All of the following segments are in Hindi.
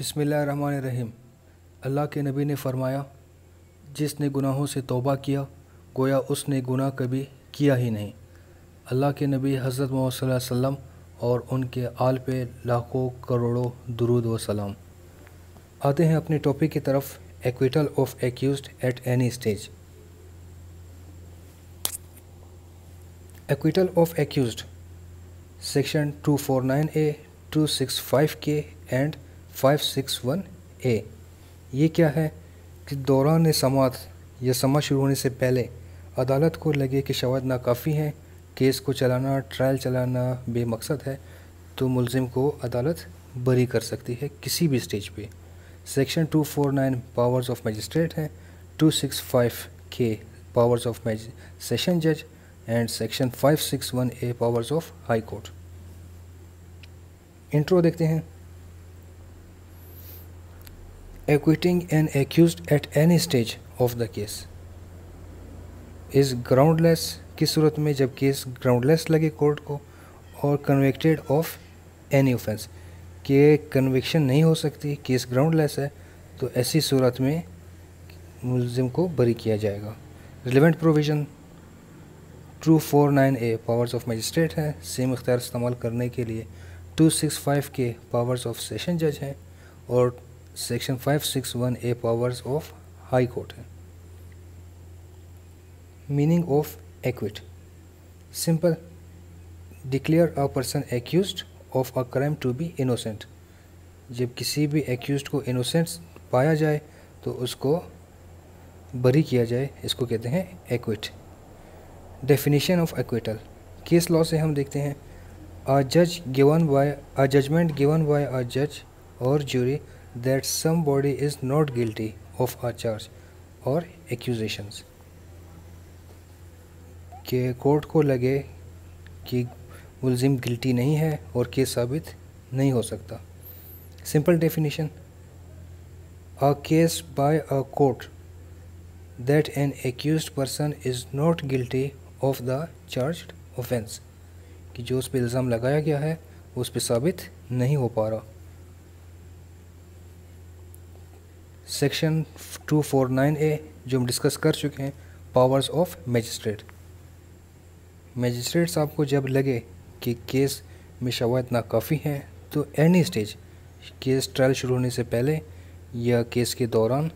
बसमिल्ल अल्लाह के नबी ने फरमाया जिसने गुनाहों से तोबा किया गोया उसने गुनाह कभी किया ही नहीं अल्लाह के नबी हज़रत मोहम्मद और उनके आल पे लाखों करोड़ों दरूद व सलाम आते हैं अपने टॉपिक की तरफ acquittal of accused at any stage acquittal of accused section 249 A 265 के and five six one A ये क्या है कि दौरान समात या समा शुरू होने से पहले अदालत को लगे कि शवाद नाकाफ़ी हैं केस को चलाना ट्रायल चलाना बेमकसद है तो मुलजिम को अदालत बरी कर सकती है किसी भी स्टेज पे सेक्शन 249 पावर्स ऑफ मजिस्ट्रेट हैं 265 के पावर्स ऑफ सेशन जज and section 561 A powers of high Court intro देखते हैं acquitting an accused at any stage of the case is groundless की सूरत में जब केस ग्राउंडलेस लगे कोर्ट को और कन्विक्टेड ऑफ एनी ऑफेंस के कन्विक्शन नहीं हो सकती केस ग्राउंडलेस है तो ऐसी सूरत में मुलजिम को बरी किया जाएगा relevant provision two four nine A powers of magistrate हैं सेम इख्तियार इस्तेमाल करने के लिए टू सिक्स फाइव के पावर्स ऑफ सेशन जज हैं और section 561 A powers of high Court है meaning of acquit simple declare a person accused of a crime to be innocent जब किसी भी एक्यूज को इनोसेंट पाया जाए तो उसको बरी किया जाए इसको कहते हैं equity definition of acquittal case law से हम देखते हैं अ जज given by a judgement given by अ जज और jury that somebody is not guilty of a charge or accusations कि कोर्ट को लगे कि मुलजिम गिल्टी नहीं है और केस साबित नहीं हो सकता simple definition a case by a court that an accused person is not guilty of the charged offense कि जो उस पर इल्ज़ाम लगाया गया है वो उस पर साबित नहीं हो पा रहा सेक्शन 249 ए जो हम डिस्कस कर चुके हैं पावर्स ऑफ मजिस्ट्रेट साहब आपको जब लगे कि केस में शवायद काफ़ी हैं तो एनी स्टेज केस ट्रायल शुरू होने से पहले या केस के दौरान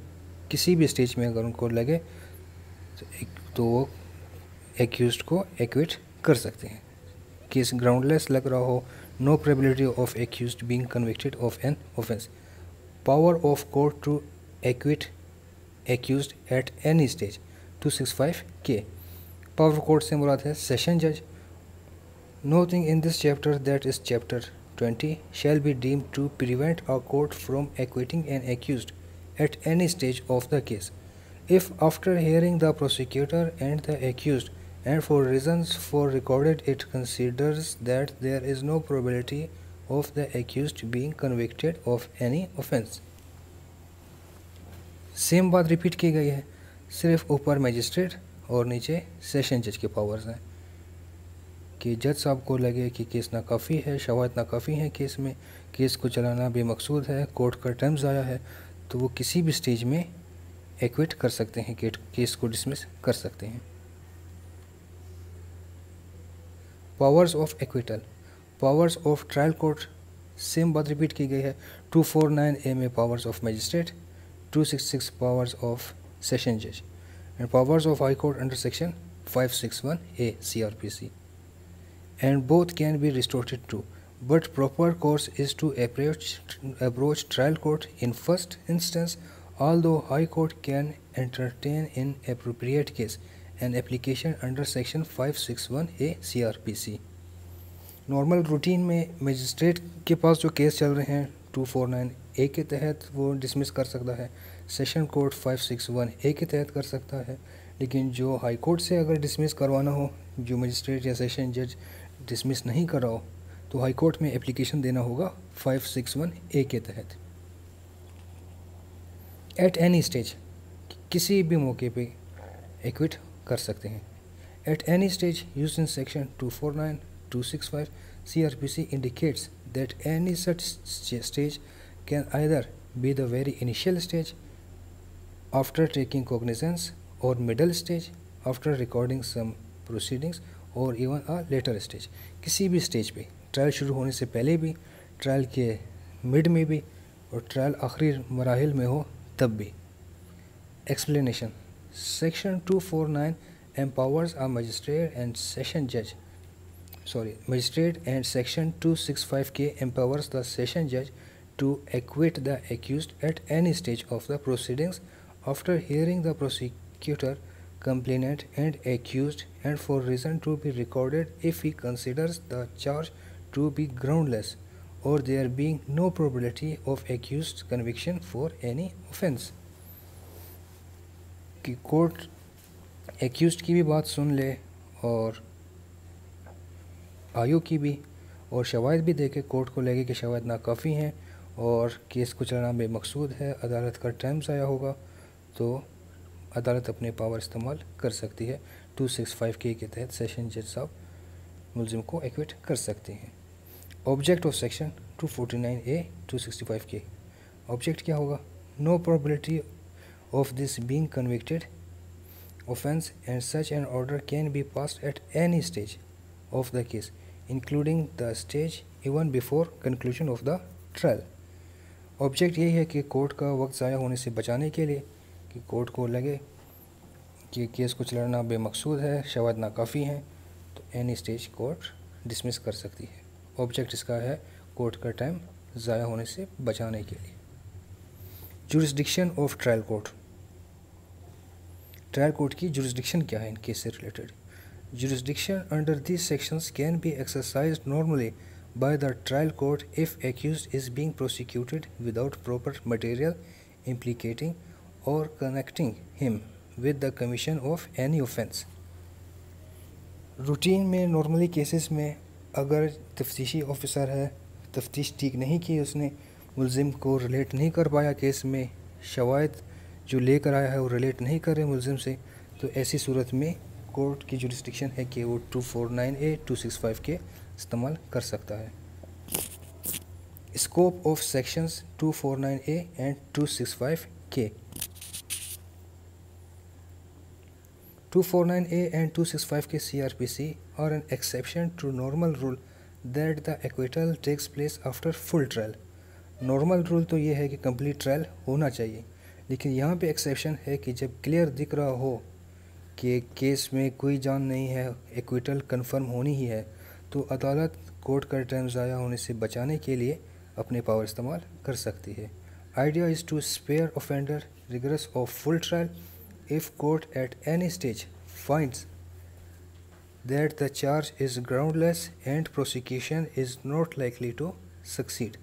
किसी भी स्टेज में अगर उनको लगे तो, एक, तो वो एक्यूज को एक्विट कर सकते हैं केस ग्राउंडलेस लग रहा हो no probability of accused being convicted of an offence power of court to acquit accused at any stage 265 k Power court से मुराद session judge nothing in this chapter that is chapter 20 shall be deemed to prevent a court from acquitting an accused at any stage of the case if after hearing the prosecutor and the accused and for reasons for recorded it considers that there is no probability of the accused being convicted of any offense same बात रिपीट की गई है सिर्फ ऊपर मजिस्ट्रेट और नीचे सेशन जज के पावर्स हैं कि जज साहब को लगे कि केस नाकाफ़ी है शवाद नाकाफ़ी है केस में केस को चलाना भी मकसूद है कोर्ट का टर्म ज़ाया है तो वो किसी भी स्टेज में एक्विट कर सकते हैं केस को डिसमिस कर सकते हैं powers of acquittal powers of trial court same बात रिपीट की गई है टू फोर नाइन ए में powers of magistrate 266 powers of session judge and powers of High Court under section 561A CRPC and both can be restored to but proper course is to approach, approach trial court in first instance although High Court can entertain in appropriate case an application under section 561A CRPC normal routine में मजिस्ट्रेट के पास जो केस चल रहे हैं टू फोर नाइन ए के तहत वो डिसमिस कर सकता है session code five six one A के तहत कर सकता है लेकिन जो हाई कोर्ट से अगर डिसमिस करवाना हो जो मजिस्ट्रेट या सेशन जज डिसमिस नहीं हो तो हाई कोर्ट में एप्लीकेशन देना होगा फाइव सिक्स वन ए के तहत एट एनी स्टेज किसी भी मौके पे एक्विट कर सकते हैं at any stage use in section two four nine two six five C R P C indicates that any such stage can either be the very initial stage after taking cognizance or middle stage after recording some proceedings or even a later stage किसी भी स्टेज पे ट्रायल शुरू होने से पहले भी ट्रायल के मिड में भी और ट्रायल आखिरी मराहल में हो तब भी explanation section 249 empowers a magistrate and session judge sorry magistrate and section 265k empowers the session judge to acquit the accused at any stage of the proceedings after hearing the prosecutor complainant and accused and for reason to be recorded if he considers the charge to be groundless or there being no probability of accused conviction for any offense कि कोर्ट एक्यूज की भी बात सुन ले और आयु की भी और शवाद भी देखे कोर्ट को लगे कि शवाद नाकाफ़ी हैं और केस को चलाना बेमकसूद है अदालत का टाइम ज़ाया होगा तो अदालत अपने पावर इस्तेमाल कर सकती है टू सिक्स फाइव के के तहत सेशन जज साहब मुलजिम को एक्विट कर सकते हैं object of section two forty nine A two sixty five K object क्या होगा no probability of this being convicted offence and such and order can be pass at any stage of the case, including the stage even before conclusion of the trial. Object यही है कि कोर्ट का वक्त ज़ाया होने से बचाने के लिए कि कोर्ट को लगे कि केस कुछ लड़ना बेमकसूद है शवाद काफ़ी हैं तो एनी स्टेज कोर्ट डिसमिस कर सकती है ऑब्जेक्ट इसका है कोर्ट का टाइम ज़ाया होने से बचाने के लिए jurisdiction of trial court trial court की जुरिस्डिक्शन क्या है इन केस से related Jurisdiction under these sections can be exercised normally by the trial court if accused is being prosecuted without proper material implicating or connecting him with the commission of any offense. Routine में नॉर्मली केसेस में अगर तफ्तीशी ऑफिसर है तफ्तीश ठीक नहीं की उसने मुलजिम को रिलेट नहीं कर पाया केस में शवायद जो लेकर आया है वो रिलेट नहीं करे मुलजिम से तो ऐसी सूरत में कोर्ट की जुडिस्टिक्शन है कि वो two four nine A two six five K इस्तेमाल कर सकता है scope of sections two four nine A and two six five K two four nine A and two six five K C R P C और an exception to normal rule that the acquittal takes place after full trial normal rule तो ये है कि कंप्लीट ट्रायल होना चाहिए लेकिन यहाँ पे एक्सेप्शन है कि जब क्लियर दिख रहा हो के केस में कोई जान नहीं है एक्विटल कन्फर्म होनी ही है तो अदालत कोर्ट का टाइम ज़ाया होने से बचाने के लिए अपने पावर इस्तेमाल कर सकती है idea is to spare offender rigorous of full trial if court at any stage that the charge is and prosecution is not likely to succeed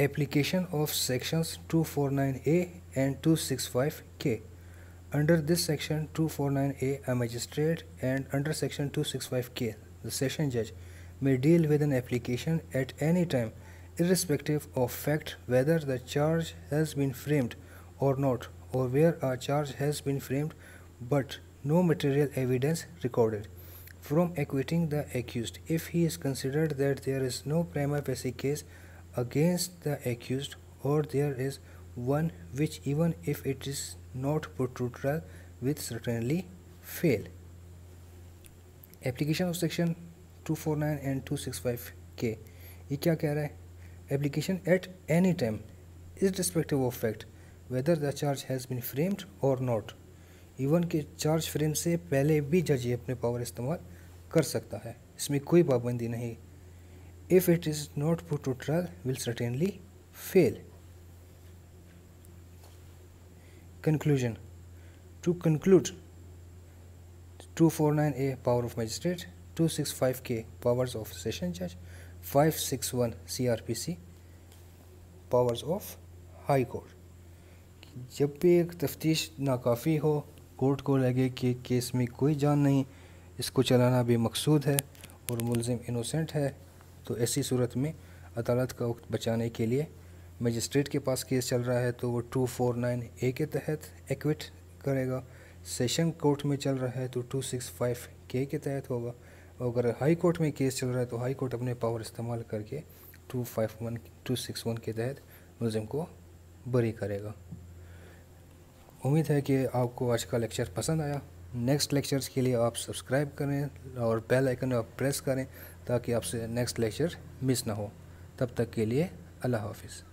application of sections two four nine A and two six five K Under this section 249A, a magistrate and under section 265K, the session judge may deal with an application at any time irrespective of fact whether the charge has been framed or not or where a charge has been framed but no material evidence recorded from acquitting the accused if he is considered that there is no prima facie case against the accused or there is one which even if it is not protruderal will certainly fail. Application of section 249 and five K ये क्या कह रहा है application at any time is respective of fact whether the charge has been framed और नॉट इवन के चार्ज फ्रेम से पहले भी जज ये अपने पावर इस्तेमाल कर सकता है इसमें कोई पाबंदी नहीं if it is not put to trial will certainly fail conclusion to conclude 249a power of magistrate 265k powers of session judge 561 crpc powers of high court जब भी एक तफ्तीश नाकाफ़ी हो कोर्ट को लगे कि केस में कोई जान नहीं इसको चलाना भी मकसूद है और मुलजिम इनोसेंट है तो ऐसी सूरत में अदालत का वक्त बचाने के लिए मजिस्ट्रेट के पास केस चल रहा है तो वो टू फोर नाइन ए के तहत एक्विट करेगा सेशन कोर्ट में चल रहा है तो टू सिक्स फाइव के के तहत होगा और अगर हाई कोर्ट में केस चल रहा है तो हाई कोर्ट अपने पावर इस्तेमाल करके two five one two six one के तहत मुलजिम को बरी करेगा उम्मीद है कि आपको आज का लेक्चर पसंद आया नेक्स्ट लेक्चर्स के लिए आप सब्सक्राइब करें और बेल आइकन आप प्रेस करें ताकि आपसे नेक्स्ट लेक्चर मिस ना हो तब तक के लिए अल्लाह हाफिज़